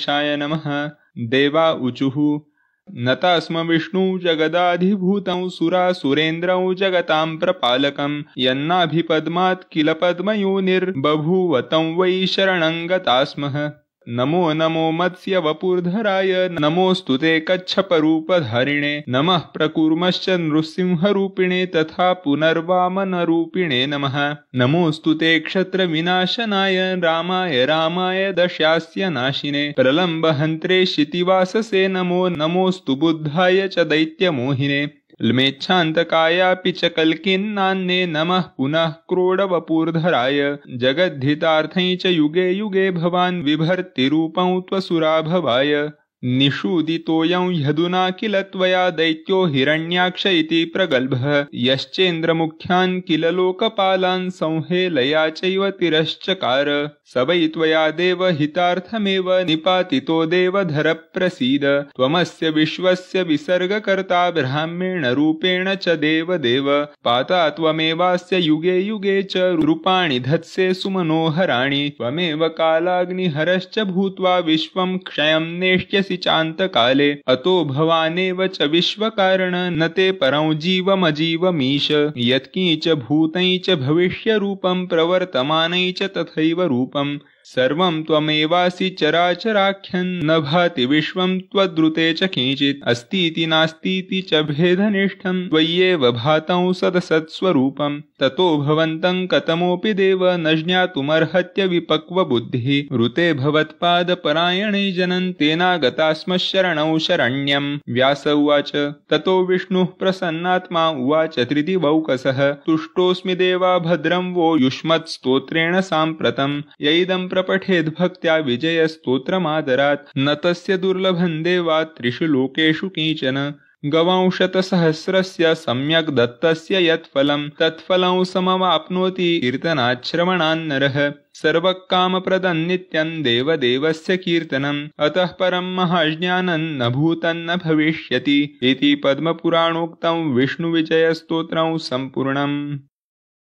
गणेशाय नमः देवा ऊचुः नतस्मविष्णु जगदाधिभूतौ सुरासुरेन्द्रौ जगतां प्रपालकम् यन्नाभिपद्मात् किल पद्मयोनिर्बभूवतं वै शरणं गतास्मः नमो नमो मत्स्य वपुर्धराय नमोऽस्तु ते कच्छपरूपधारिणे नमः प्रकुर्मश्च नृसिंहरूपिणे तथा पुनर्वामनरूपिणे नमः नमोऽस्तु ते क्षत्रविनाशनाय रामाय रामाय दशास्य नाशिने प्रलम्बहन्त्रे शितिवाससे नमो नमोऽस्तु बुद्धाय च दैत्यमोहिने लमेच्छातकाया च कल्किन्नान्ने नम पुनः क्रोडवपूर्धराय वपूर्धराय जगद्धिताथ युगे युगे भवान् भवाय निषूदितोऽयं ह्यधुना किल त्वया दैत्यो हिरण्याक्ष इति प्रगल्भः यश्चेन्द्रमुख्यान् किल लोकपालान् संहेलया चैव तिरश्चकार स वै त्वया देव हितार्थमेव निपातितो देवधर प्रसीद त्वमस्य विश्वस्य विसर्गकर्ता ब्राह्मेण रूपेण च देवदेव पाता त्वमेवास्य युगे युगे च रूपाणि धत्से सुमनोहराणि त्वमेव कालाग्निहरश्च भूत्वा विश्वं क्षयं नेष्ट्य चान्तकाले अतो भवानेव च विश्वकारण न ते परम् जीवमजीवमीश यत्किञ्च भूतै च भविष्यरूपम् प्रवर्तमानै च तथैव रूपम् सर्वं त्वमेवासि न भाति विश्वं त्वद्रुते च किञ्चित् अस्तीति नास्तीति च भेदनिष्ठं त्वय्येव भातौ सदसत्स्वरूपं ततो भवन्तं कतमोऽपि देव न ज्ञातुमर्हत्य विपक्वबुद्धिः ऋते जनन् तेनागता स्म शरणौ शरण्यम् व्यास उवाच ततो विष्णुः प्रसन्नात्मा उवाच त्रितिवौकसः तुष्टोऽस्मि देवा भद्रं वो युष्मत्स्तोत्रेण साम्प्रतम् यैदम् प्रपठेद् भक्त्या विजयस्तोत्रमादरात् न तस्य दुर्लभं देवात् त्रिषु लोकेषु किञ्चन गवांशतसहस्रस्य सम्यक् दत्तस्य यत्फलं तत्फलं समवाप्नोति कीर्तनाच्छ्रवणान्नरः सर्वकामप्रदं नित्यं देवदेवस्य कीर्तनम् अतः परं महाज्ञानं न भूतन्न भविष्यति इति पद्मपुराणोक्तं विष्णुविजयस्तोत्रं सम्पूर्णम्